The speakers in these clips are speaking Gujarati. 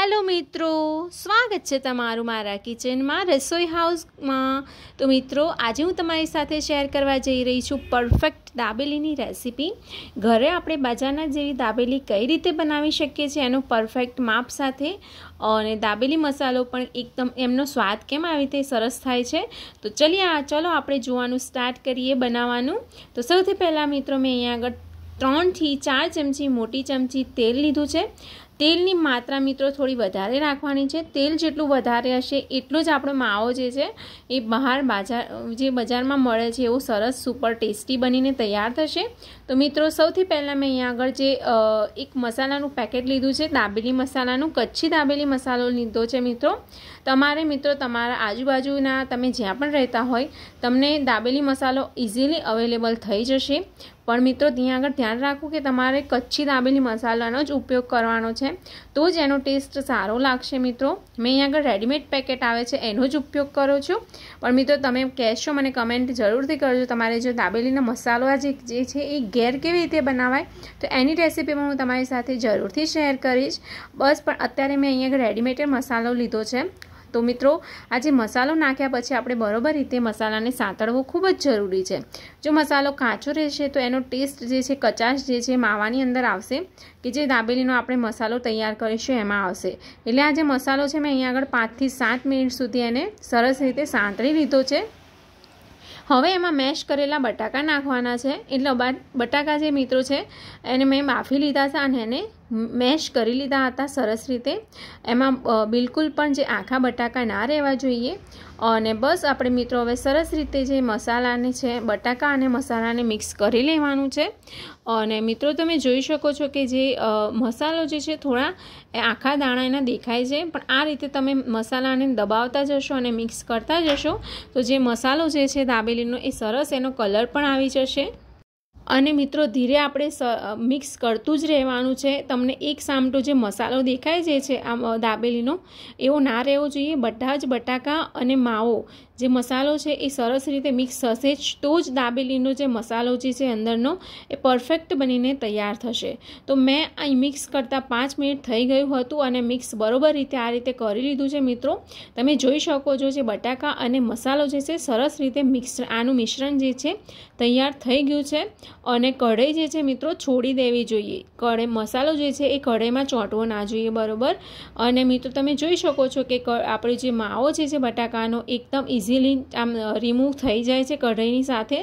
હેલો મિત્રો સ્વાગત છે તમારું મારા કિચનમાં રસોઈ હાઉસમાં તો મિત્રો આજે હું તમારી સાથે શેર કરવા જઈ રહી છું પરફેક્ટ દાબેલીની રેસીપી ઘરે આપણે બજારના જેવી દાબેલી કઈ રીતે બનાવી શકીએ છીએ એનું પરફેક્ટ માપ સાથે અને દાબેલી મસાલો પણ એકદમ એમનો સ્વાદ કેમ આવી રીતે સરસ થાય છે તો ચલીએ ચલો આપણે જોવાનું સ્ટાર્ટ કરીએ બનાવવાનું તો સૌથી પહેલાં મિત્રો મેં અહીંયા આગળ ત્રણથી ચાર ચમચી મોટી ચમચી તેલ લીધું છે તેલની માત્રા મિત્રો થોડી વધારે રાખવાની છે તેલ જેટલું વધારે હશે એટલો જ આપણો માવો જે છે એ બહાર બાજાર જે બજારમાં મળે છે એવો સરસ સુપર ટેસ્ટી બનીને તૈયાર થશે તો મિત્રો સૌથી પહેલાં મેં અહીંયા આગળ જે એક મસાલાનું પેકેટ લીધું છે દાબેલી મસાલાનું કચ્છી દાબેલી મસાલો લીધો છે મિત્રો તમારે મિત્રો તમારા આજુબાજુના તમે જ્યાં પણ રહેતા હોય તમને દાબેલી મસાલો ઇઝીલી અવેલેબલ થઈ જશે પણ મિત્રો ત્યાં આગળ ધ્યાન રાખો કે તમારે કચ્છી દાબેલી મસાલાનો જ ઉપયોગ કરવાનો છે તો જ એનો ટેસ્ટ સારો લાગશે મિત્રો મેં અહીં આગળ રેડીમેડ પેકેટ આવે છે એનો જ ઉપયોગ કરો છું પણ મિત્રો તમે કહેશો મને કમેન્ટ જરૂરથી કરજો તમારે જો દાબેલીના મસાલો આજે જે છે એ ઘેર કેવી રીતે બનાવાય તો એની રેસીપીમાં હું તમારી સાથે જરૂરથી શેર કરીશ બસ પણ અત્યારે મેં અહીંયા આગળ રેડીમેડ મસાલો લીધો છે તો મિત્રો આજે મસાલો નાખ્યા પછી આપણે બરોબર રીતે મસાલાને સાંતળવો ખૂબ જ જરૂરી છે જો મસાલો કાચો રહેશે તો એનો ટેસ્ટ જે છે કચાશ જે છે માવાની અંદર આવશે કે જે દાબેલીનો આપણે મસાલો તૈયાર કરીશું એમાં આવશે એટલે આ જે મસાલો છે મેં અહીંયા આગળ પાંચથી સાત મિનિટ સુધી એને સરસ રીતે સાંતળી લીધો છે હવે એમાં મેશ કરેલા બટાકા નાખવાના છે એટલે બટાકા જે મિત્રો છે એને મેં બાફી લીધા છે અને એને મેશ કરી લીધા હતા સરસ રીતે એમાં બિલકુલ પણ જે આખા બટાકા ના રહેવા જોઈએ અને બસ આપણે મિત્રો હવે સરસ રીતે જે મસાલાને છે બટાકા અને મસાલાને મિક્સ કરી લેવાનું છે અને મિત્રો તમે જોઈ શકો છો કે જે મસાલો જે છે થોડા એ આખા દાણા એના દેખાય છે પણ આ રીતે તમે મસાલાને દબાવતા જશો અને મિક્સ કરતા જશો તો જે મસાલો જે છે દાબેલીનો એ સરસ એનો કલર પણ આવી જશે અને મિત્રો ધીરે આપણે મિક્સ કરતું જ રહેવાનું છે તમને એક સામટો જે મસાલો દેખાય જે છે આ દાબેલીનો એવો ના રહેવો જોઈએ બધા જ બટાકા અને માવો જે મસાલો છે એ સરસ રીતે મિક્સ થશે જ તો જ દાબેલીનો જે મસાલો જે છે અંદરનો એ પરફેક્ટ બનીને તૈયાર થશે તો મેં અહીં મિક્સ કરતાં પાંચ મિનિટ થઈ ગયું હતું અને મિક્સ બરોબર રીતે આ રીતે કરી લીધું છે મિત્રો તમે જોઈ શકો છો જે બટાકા અને મસાલો જે છે સરસ રીતે મિક્સ આનું મિશ્રણ જે છે તૈયાર થઈ ગયું છે અને કઢાઈ જે છે મિત્રો છોડી દેવી જોઈએ કઢાઈ મસાલો જે છે એ કઢાઈમાં ચોંટવો ના જોઈએ બરોબર અને મિત્રો તમે જોઈ શકો છો કે આપણી જે માવો જે છે બટાકાનો એકદમ ઇઝી ઇઝીલી આમ રિમૂવ થઈ જાય છે કઢાઈની સાથે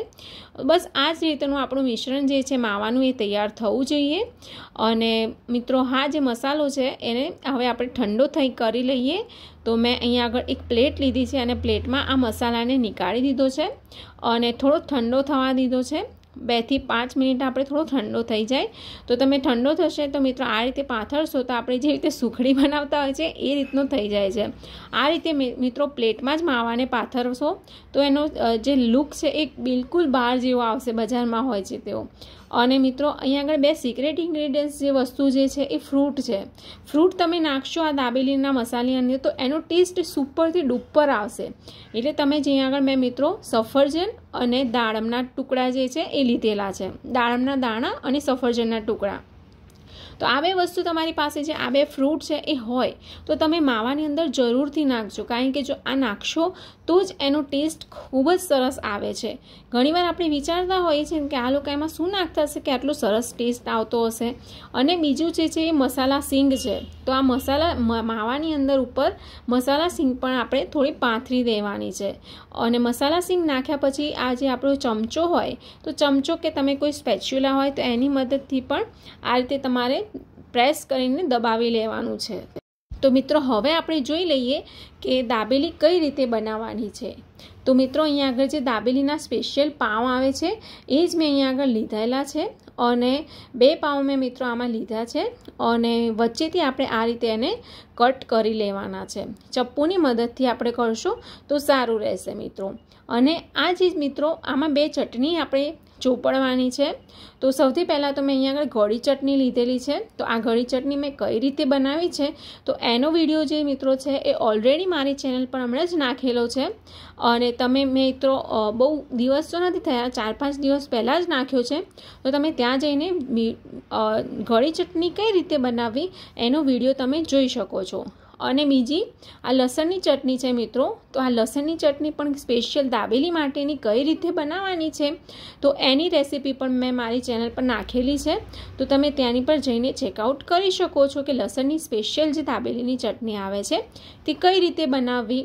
બસ આ જ રીતનું આપણું મિશ્રણ જે છે માવાનું એ તૈયાર થવું જોઈએ અને મિત્રો હા જે મસાલો છે એને હવે આપણે ઠંડો થઈ કરી લઈએ તો મેં અહીંયા આગળ એક પ્લેટ લીધી છે અને પ્લેટમાં આ મસાલાને નીકાળી દીધો છે અને થોડો ઠંડો થવા દીધો છે બેથી પાંચ મિનિટ આપણે થોડો ઠંડો થઈ જાય તો તમે ઠંડો થશે તો મિત્રો આ રીતે પાથરશો તો આપણે જે રીતે સુખડી બનાવતા હોય છે એ રીતનો થઈ જાય છે આ રીતે મિત્રો પ્લેટમાં જ માવાને પાથરશો તો એનો જે લુક છે એ બિલકુલ બહાર જેવો આવશે બજારમાં હોય છે તેઓ અને મિત્રો અહીંયા આગળ બે સિક્રેટ ઇન્ગ્રેડિયન્ટ્સ જે વસ્તુ જે છે એ ફ્રૂટ છે ફ્રૂટ તમે નાખશો આ દાબેલીના મસાલાની અંદર તો એનો ટેસ્ટ સુપરથી ડુપર આવશે એટલે તમે જે આગળ મેં મિત્રો સફરજન અને દાડમના ટુકડા જે છે એ લીધેલા છે દાડમના દાણા અને સફરજનના ટુકડા તો આ બે વસ્તુ તમારી પાસે જે આ બે ફ્રૂટ છે એ હોય તો તમે માવાની અંદર જરૂરથી નાખજો કારણ કે જો આ નાખશો તો જ એનો ટેસ્ટ ખૂબ જ સરસ આવે છે ઘણીવાર આપણે વિચારતા હોઈએ છીએ કે આ લોકો એમાં શું નાખતા હશે કે આટલો સરસ ટેસ્ટ આવતો હશે અને બીજું જે છે એ મસાલા સિંગ છે તો આ મસાલા માવાની અંદર ઉપર મસાલા સિંગ પણ આપણે થોડી પાથરી દેવાની છે અને મસાલા સિંગ નાખ્યા પછી આ જે આપણો ચમચો હોય તો ચમચો કે તમે કોઈ સ્પેચ્યુલા હોય તો એની મદદથી પણ આ રીતે તમારે પ્રેસ કરીને દબાવી લેવાનું છે તો મિત્રો હવે આપણે જોઈ લઈએ કે દાબેલી કઈ રીતે બનાવવાની છે તો મિત્રો અહીંયા આગળ જે દાબેલીના સ્પેશિયલ પાઉં આવે છે એ જ મેં અહીંયા આગળ લીધેલા છે અને બે પાઉં મેં મિત્રો આમાં લીધા છે અને વચ્ચેથી આપણે આ રીતે એને કટ કરી લેવાના છે ચપ્પુની મદદથી આપણે કરશું તો સારું રહેશે મિત્રો અને આ ચીજ મિત્રો આમાં બે ચટણી આપણે ચોપડવાની છે તો સૌથી પહેલાં તો મેં અહીંયા આગળ ગળી ચટણી લીધેલી છે તો આ ગળી ચટણી મેં કઈ રીતે બનાવી છે તો એનો વિડીયો જે મિત્રો છે એ ઓલરેડી મારી ચેનલ પર હમણાં જ નાખેલો છે અને તમે મિત્રો બહુ દિવસ તો નથી થયા ચાર પાંચ દિવસ પહેલાં જ નાખ્યો છે તો તમે ત્યાં જઈને ગળી ચટણી કઈ રીતે બનાવવી એનો વિડીયો તમે જોઈ શકો છો અને બીજી આ લસણની ચટણી છે મિત્રો તો આ લસણની ચટણી પણ સ્પેશિયલ દાબેલી માટેની કઈ રીતે બનાવવાની છે તો એની રેસીપી પણ મેં મારી ચેનલ પર નાખેલી છે તો તમે ત્યાંની પર જઈને ચેકઆઉટ કરી શકો છો કે લસણની સ્પેશિયલ જે દાબેલીની ચટણી આવે છે તે કઈ રીતે બનાવવી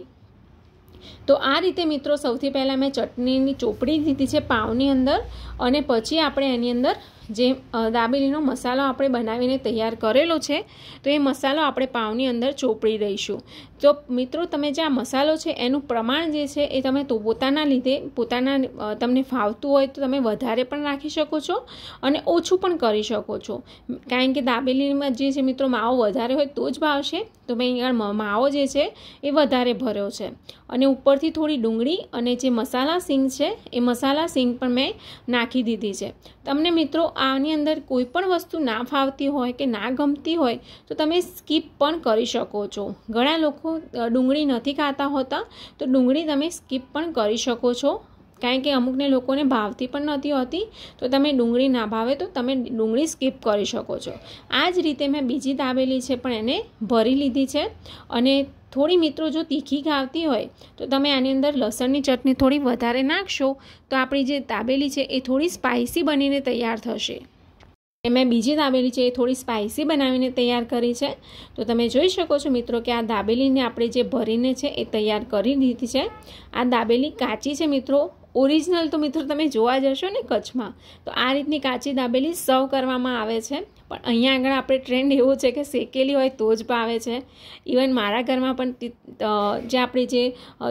તો આ રીતે મિત્રો સૌથી પહેલાં મેં ચટણીની ચોપડી દીધી છે પાવની અંદર અને પછી આપણે એની અંદર જે દાબેલીનો મસાલો આપણે બનાવીને તૈયાર કરેલો છે તો એ મસાલો આપણે પાવની અંદર ચોપડી દઈશું તો મિત્રો તમે જે આ મસાલો છે એનું પ્રમાણ જે છે એ તમે તો પોતાના લીધે પોતાના તમને ફાવતું હોય તો તમે વધારે પણ રાખી શકો છો અને ઓછું પણ કરી શકો છો કારણ કે દાબેલીમાં જે છે મિત્રો માવો વધારે હોય તો જ ભાવશે તો મેં અહીંયા માવો જે છે એ વધારે ભર્યો છે અને ઉપરથી થોડી ડુંગળી અને જે મસાલા સિંગ છે એ મસાલા સિંગ પણ મેં નાખી દીધી છે તમને મિત્રો આની અંદર કોઈ પણ વસ્તુ ના ફાવતી હોય કે ના ગમતી હોય તો તમે સ્કીપ પણ કરી શકો છો ઘણા લોકો ડુંગળી નથી ખાતા હોતા તો ડુંગળી તમે સ્કીપ પણ કરી શકો છો કારણ કે અમુકને લોકોને ભાવતી પણ નથી હોતી તો તમે ડુંગળી ના ભાવે તો તમે ડુંગળી સ્કીપ કરી શકો છો આ જ રીતે મેં બીજી દાબેલી છે પણ એને ભરી લીધી છે અને થોડી મિત્રો જો તીખી ખાવતી હોય તો તમે આની અંદર લસણની ચટણી થોડી વધારે નાખશો તો આપણી જે દાબેલી છે એ થોડી સ્પાઇસી બનીને તૈયાર થશે મેં બીજી દાબેલી છે એ થોડી સ્પાઇસી બનાવીને તૈયાર કરી છે તો તમે જોઈ શકો છો મિત્રો કે આ દાબેલીને આપણે જે ભરીને છે એ તૈયાર કરી દીધી છે આ દાબેલી કાચી છે મિત્રો ઓરિજિનલ તો મિત્રો તમે જોવા જશો ને કચ્છમાં તો આ રીતની કાચી દાબેલી સર્વ કરવામાં આવે છે પણ અહીંયા આગળ આપણે ટ્રેન્ડ એવો છે કે શેકેલી હોય તો જ ભાવે છે ઇવન મારા ઘરમાં પણ જે આપણી જે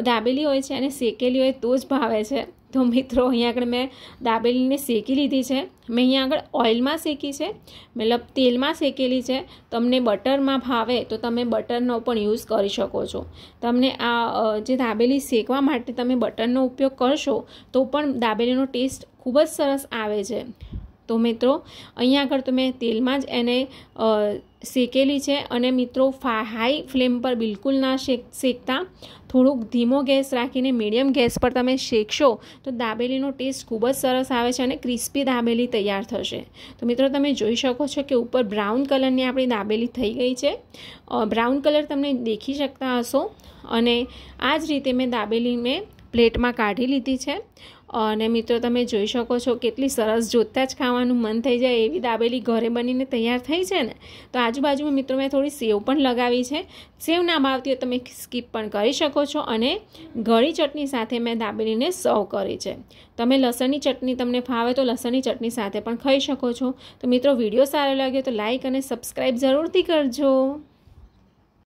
દાબેલી હોય છે એને શેકેલી હોય તો જ ભાવે છે તો મિત્રો અહીંયા આગળ મેં દાબેલીને શેકી લીધી છે મેં અહીંયા આગળ ઓઇલમાં શેકી છે મતલબ તેલમાં શેકેલી છે તમને બટરમાં ભાવે તો તમે બટરનો પણ યુઝ કરી શકો છો તમને આ જે દાબેલી શેકવા માટે તમે બટરનો ઉપયોગ કરશો તો પણ દાબેલીનો ટેસ્ટ ખૂબ જ સરસ આવે છે તો મિત્રો અહીંયા આગળ તો મેં તેલમાં જ એને શેકેલી છે અને મિત્રો હાઈ ફ્લેમ પર બિલકુલ ના શેક શેકતા થોડુંક ધીમો ગેસ રાખીને મીડિયમ ગેસ પર તમે શેકશો તો દાબેલીનો ટેસ્ટ ખૂબ જ સરસ આવે છે અને ક્રિસ્પી દાબેલી તૈયાર થશે તો મિત્રો તમે જોઈ શકો છો કે ઉપર બ્રાઉન કલરની આપણી દાબેલી થઈ ગઈ છે બ્રાઉન કલર તમને દેખી શકતા હશો અને આ જ રીતે મેં દાબેલી મેં પ્લેટમાં કાઢી લીધી છે અને મિત્રો તમે જોઈ શકો છો કેટલી સરસ જોતાં જ ખાવાનું મન થઈ જાય એવી દાબેલી ઘરે બનીને તૈયાર થઈ છે ને તો આજુબાજુમાં મિત્રો મેં થોડી સેવ પણ લગાવી છે સેવ ના ભાવતી હોય તમે સ્કીપ પણ કરી શકો છો અને ગળી ચટણી સાથે મેં દાબેલીને સર્વ કરી છે તમે લસણની ચટણી તમને ફાવે તો લસણની ચટણી સાથે પણ ખાઈ શકો છો તો મિત્રો વિડીયો સારો લાગ્યો તો લાઇક અને સબસ્ક્રાઈબ જરૂરથી કરજો